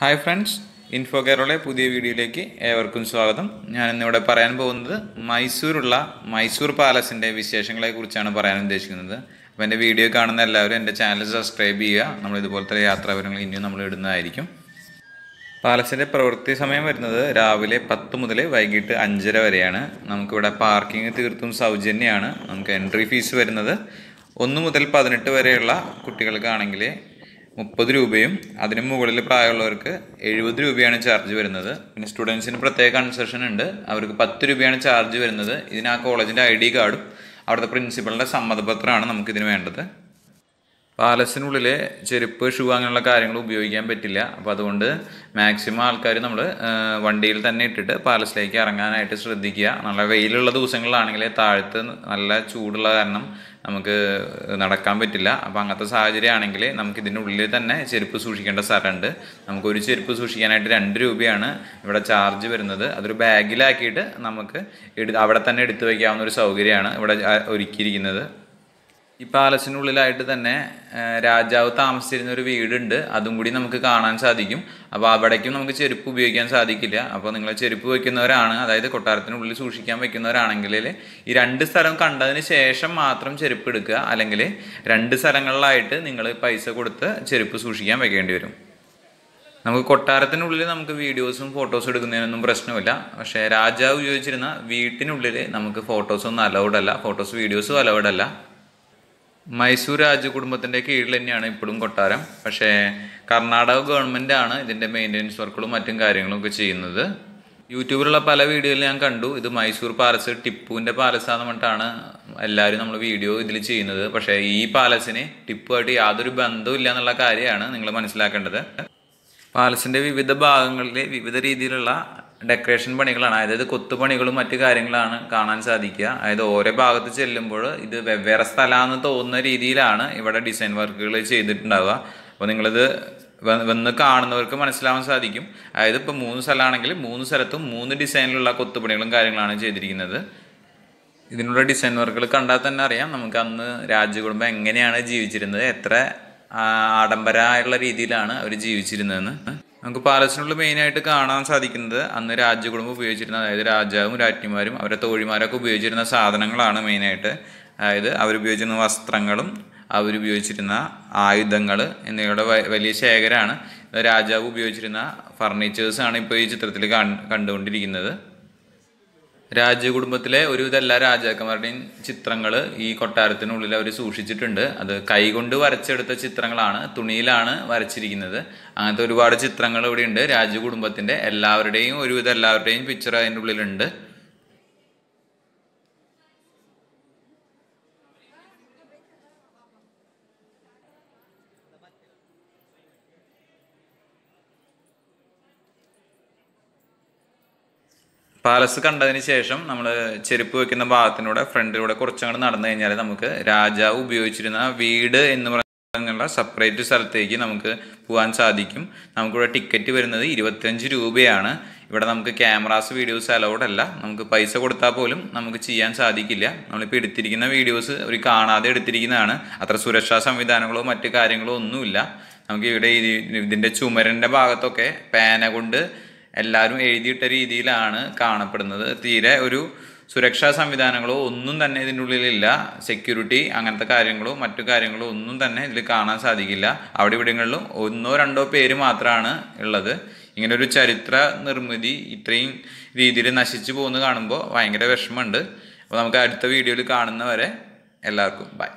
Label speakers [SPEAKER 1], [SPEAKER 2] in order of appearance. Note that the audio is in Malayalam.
[SPEAKER 1] ഹായ് ഫ്രണ്ട്സ് ഇൻഫോ കേരളയുടെ പുതിയ വീഡിയോയിലേക്ക് ഏവർക്കും സ്വാഗതം ഞാൻ ഇന്നിവിടെ പറയാൻ പോകുന്നത് മൈസൂരുള്ള മൈസൂർ പാലസിൻ്റെ വിശേഷങ്ങളെക്കുറിച്ചാണ് പറയാൻ ഉദ്ദേശിക്കുന്നത് അപ്പോൾ എൻ്റെ വീഡിയോ കാണുന്ന എല്ലാവരും എൻ്റെ ചാനൽ സബ്സ്ക്രൈബ് ചെയ്യുക നമ്മൾ ഇതുപോലത്തെ യാത്രാവിവരങ്ങൾ ഇനിയും നമ്മൾ ഇടുന്നതായിരിക്കും പാലസിൻ്റെ പ്രവൃത്തി സമയം വരുന്നത് രാവിലെ പത്ത് മുതൽ വൈകിട്ട് അഞ്ചര വരെയാണ് നമുക്കിവിടെ പാർക്കിംഗ് തീർത്തും സൗജന്യമാണ് നമുക്ക് എൻട്രി ഫീസ് വരുന്നത് ഒന്ന് മുതൽ പതിനെട്ട് വരെയുള്ള കുട്ടികൾക്കാണെങ്കിൽ മുപ്പത് രൂപയും അതിന് മുകളിൽ പ്രായമുള്ളവർക്ക് എഴുപത് രൂപയാണ് ചാർജ് വരുന്നത് പിന്നെ സ്റ്റുഡൻസിന് പ്രത്യേക കൺസെഷൻ ഉണ്ട് അവർക്ക് പത്ത് രൂപയാണ് ചാർജ് വരുന്നത് ഇതിന് ആ കോളേജിൻ്റെ ഐ ഡി കാർഡും അവിടുത്തെ പ്രിൻസിപ്പളിൻ്റെ സമ്മതപത്രമാണ് നമുക്കിതിന് വേണ്ടത് പാലസിനുള്ളിൽ ചെരുപ്പ് ഷൂ അങ്ങനെയുള്ള കാര്യങ്ങൾ ഉപയോഗിക്കാൻ പറ്റില്ല അപ്പോൾ അതുകൊണ്ട് മാക്സിമം ആൾക്കാർ നമ്മൾ വണ്ടിയിൽ തന്നെ ഇട്ടിട്ട് പാലസിലേക്ക് ഇറങ്ങാനായിട്ട് ശ്രദ്ധിക്കുക നല്ല വെയിലുള്ള ദിവസങ്ങളിലാണെങ്കിൽ താഴത്ത് നല്ല ചൂടുള്ള കാരണം നമുക്ക് നടക്കാൻ പറ്റില്ല അപ്പോൾ അങ്ങനത്തെ സാഹചര്യമാണെങ്കിൽ നമുക്ക് ഉള്ളിൽ തന്നെ ചെരുപ്പ് സൂക്ഷിക്കേണ്ട സ്ഥലമുണ്ട് നമുക്കൊരു ചെരുപ്പ് സൂക്ഷിക്കാനായിട്ട് രണ്ട് രൂപയാണ് ഇവിടെ ചാർജ് വരുന്നത് അതൊരു ബാഗിലാക്കിയിട്ട് നമുക്ക് അവിടെ തന്നെ എടുത്തു വയ്ക്കാവുന്ന ഒരു സൗകര്യമാണ് ഇവിടെ ഒരുക്കിയിരിക്കുന്നത് ഈ പാലസിനുള്ളിലായിട്ട് തന്നെ രാജാവ് താമസിച്ചിരുന്ന ഒരു വീടുണ്ട് അതും കൂടി നമുക്ക് കാണാൻ സാധിക്കും അപ്പോൾ അവിടേക്കും നമുക്ക് ചെരുപ്പ് ഉപയോഗിക്കാൻ സാധിക്കില്ല അപ്പോൾ നിങ്ങൾ ചെരുപ്പ് വെക്കുന്നവരാണ് അതായത് കൊട്ടാരത്തിനുള്ളിൽ സൂക്ഷിക്കാൻ വെക്കുന്നവരാണെങ്കിൽ ഈ രണ്ട് സ്ഥലം കണ്ടതിന് ശേഷം മാത്രം ചെരുപ്പ് എടുക്കുക അല്ലെങ്കിൽ രണ്ട് സ്ഥലങ്ങളിലായിട്ട് നിങ്ങൾ പൈസ കൊടുത്ത് ചെരുപ്പ് സൂക്ഷിക്കാൻ വെക്കേണ്ടി വരും നമുക്ക് കൊട്ടാരത്തിനുള്ളിൽ നമുക്ക് വീഡിയോസും ഫോട്ടോസും എടുക്കുന്നതിനൊന്നും പ്രശ്നമില്ല പക്ഷേ രാജാവ് ഉപയോഗിച്ചിരുന്ന വീട്ടിനുള്ളിൽ നമുക്ക് ഫോട്ടോസൊന്നും അലൗഡല്ല അല്ല ഫോട്ടോസ് വീഡിയോസും അലൗഡല്ല അല്ല മൈസൂർ രാജകുടുംബത്തിൻ്റെ കീഴിൽ തന്നെയാണ് ഇപ്പോഴും കൊട്ടാരം പക്ഷേ കർണാടക ഗവൺമെൻറ് ആണ് ഇതിൻ്റെ മെയിൻ്റനൻസ് വർക്കുകളും മറ്റും കാര്യങ്ങളും ഒക്കെ ചെയ്യുന്നത് യൂട്യൂബിലുള്ള പല വീഡിയോയിൽ ഞാൻ കണ്ടു ഇത് മൈസൂർ പാലസ് ടിപ്പുവിൻ്റെ പാലസാന്ന് പറഞ്ഞിട്ടാണ് എല്ലാവരും നമ്മൾ വീഡിയോ ഇതിൽ ചെയ്യുന്നത് പക്ഷേ ഈ പാലസിന് ടിപ്പുമായിട്ട് യാതൊരു ബന്ധവും ഇല്ല എന്നുള്ള കാര്യമാണ് നിങ്ങൾ മനസ്സിലാക്കേണ്ടത് പാലസിൻ്റെ വിവിധ ഭാഗങ്ങളിൽ വിവിധ രീതിയിലുള്ള ഡെക്കറേഷൻ പണികളാണ് അതായത് കൊത്തുപണികളും മറ്റു കാര്യങ്ങളാണ് കാണാൻ സാധിക്കുക അതായത് ഓരോ ഭാഗത്ത് ചെല്ലുമ്പോൾ ഇത് വെവ്വേറെ സ്ഥലമാണെന്ന് തോന്നുന്ന രീതിയിലാണ് ഇവിടെ ഡിസൈൻ വർക്കുകൾ ചെയ്തിട്ടുണ്ടാവുക അപ്പോൾ നിങ്ങളിത് വന്ന് കാണുന്നവർക്ക് മനസ്സിലാവാൻ സാധിക്കും അതായത് ഇപ്പോൾ മൂന്ന് സ്ഥലമാണെങ്കിൽ മൂന്ന് സ്ഥലത്തും മൂന്ന് ഡിസൈനിലുള്ള കൊത്തുപണികളും കാര്യങ്ങളാണ് ചെയ്തിരിക്കുന്നത് ഇതിനുള്ള ഡിസൈൻ വർക്കുകൾ കണ്ടാൽ തന്നെ അറിയാം നമുക്ക് അന്ന് രാജകുടുംബം എങ്ങനെയാണ് ജീവിച്ചിരുന്നത് എത്ര ആഡംബരമായുള്ള രീതിയിലാണ് അവർ ജീവിച്ചിരുന്നതെന്ന് നമുക്ക് പാലസിനുള്ളിൽ മെയിനായിട്ട് കാണാൻ സാധിക്കുന്നത് അന്ന് രാജകുടുംബം ഉപയോഗിച്ചിരുന്ന അതായത് രാജാവും രാജ്ഞിമാരും അവരുടെ തോഴിമാരൊക്കെ ഉപയോഗിച്ചിരുന്ന സാധനങ്ങളാണ് മെയിനായിട്ട് അതായത് അവരുപയോഗിച്ചിരുന്ന വസ്ത്രങ്ങളും അവരുപയോഗിച്ചിരുന്ന ആയുധങ്ങൾ എന്നിവയുടെ വലിയ ശേഖരമാണ് രാജാവ് ഉപയോഗിച്ചിരുന്ന ഫർണിച്ചേഴ്സാണ് ഇപ്പോൾ ഈ ചിത്രത്തിൽ കണ്ടുകൊണ്ടിരിക്കുന്നത് രാജകുടുംബത്തിലെ ഒരുവിധ എല്ലാ രാജാക്കന്മാരുടെയും ചിത്രങ്ങൾ ഈ കൊട്ടാരത്തിനുള്ളിൽ അവർ സൂക്ഷിച്ചിട്ടുണ്ട് അത് കൈകൊണ്ട് വരച്ചെടുത്ത ചിത്രങ്ങളാണ് തുണിയിലാണ് വരച്ചിരിക്കുന്നത് അങ്ങനത്തെ ഒരുപാട് ചിത്രങ്ങൾ ഇവിടെയുണ്ട് രാജകുടുംബത്തിൻ്റെ എല്ലാവരുടെയും ഒരുവിധ എല്ലാവരുടെയും പിക്ചർ അതിൻ്റെ ഉള്ളിലുണ്ട് പാലസ് കണ്ടതിന് ശേഷം നമ്മൾ ചെരുപ്പ് വെക്കുന്ന ഭാഗത്തിലൂടെ ഫ്രണ്ടിലൂടെ കുറച്ചങ്ങോട് നടന്നു കഴിഞ്ഞാൽ നമുക്ക് രാജാവ് ഉപയോഗിച്ചിരുന്ന വീട് എന്ന് പറഞ്ഞുള്ള സെപ്പറേറ്റ് സ്ഥലത്തേക്ക് നമുക്ക് പോകാൻ സാധിക്കും നമുക്കിവിടെ ടിക്കറ്റ് വരുന്നത് ഇരുപത്തിയഞ്ച് രൂപയാണ് ഇവിടെ നമുക്ക് ക്യാമറാസ് വീഡിയോസ് അലൗഡ് അല്ല നമുക്ക് പൈസ കൊടുത്താൽ പോലും നമുക്ക് ചെയ്യാൻ സാധിക്കില്ല നമ്മളിപ്പോൾ എടുത്തിരിക്കുന്ന വീഡിയോസ് ഒരു കാണാതെ എടുത്തിരിക്കുന്നതാണ് അത്ര സുരക്ഷാ സംവിധാനങ്ങളോ മറ്റു കാര്യങ്ങളോ ഒന്നുമില്ല നമുക്ക് ഇവിടെ ഇതിൻ്റെ ചുമരൻ്റെ ഭാഗത്തൊക്കെ പേന കൊണ്ട് എല്ലാവരും എഴുതിയിട്ട രീതിയിലാണ് കാണപ്പെടുന്നത് തീരെ ഒരു സുരക്ഷാ സംവിധാനങ്ങളോ ഒന്നും തന്നെ ഇതിൻ്റെ ഉള്ളിലില്ല സെക്യൂരിറ്റി അങ്ങനത്തെ കാര്യങ്ങളോ മറ്റു കാര്യങ്ങളോ ഒന്നും തന്നെ ഇതിൽ കാണാൻ സാധിക്കില്ല അവിടെ ഇവിടങ്ങളിലും ഒന്നോ രണ്ടോ പേര് മാത്രമാണ് ഉള്ളത് ഇങ്ങനെ ഒരു ചരിത്ര നിർമ്മിതി ഇത്രയും രീതിയിൽ നശിച്ചു പോകുന്നത് കാണുമ്പോൾ ഭയങ്കര വിഷമമുണ്ട് അപ്പോൾ നമുക്ക് അടുത്ത വീഡിയോയിൽ കാണുന്നവരെ എല്ലാവർക്കും ബൈ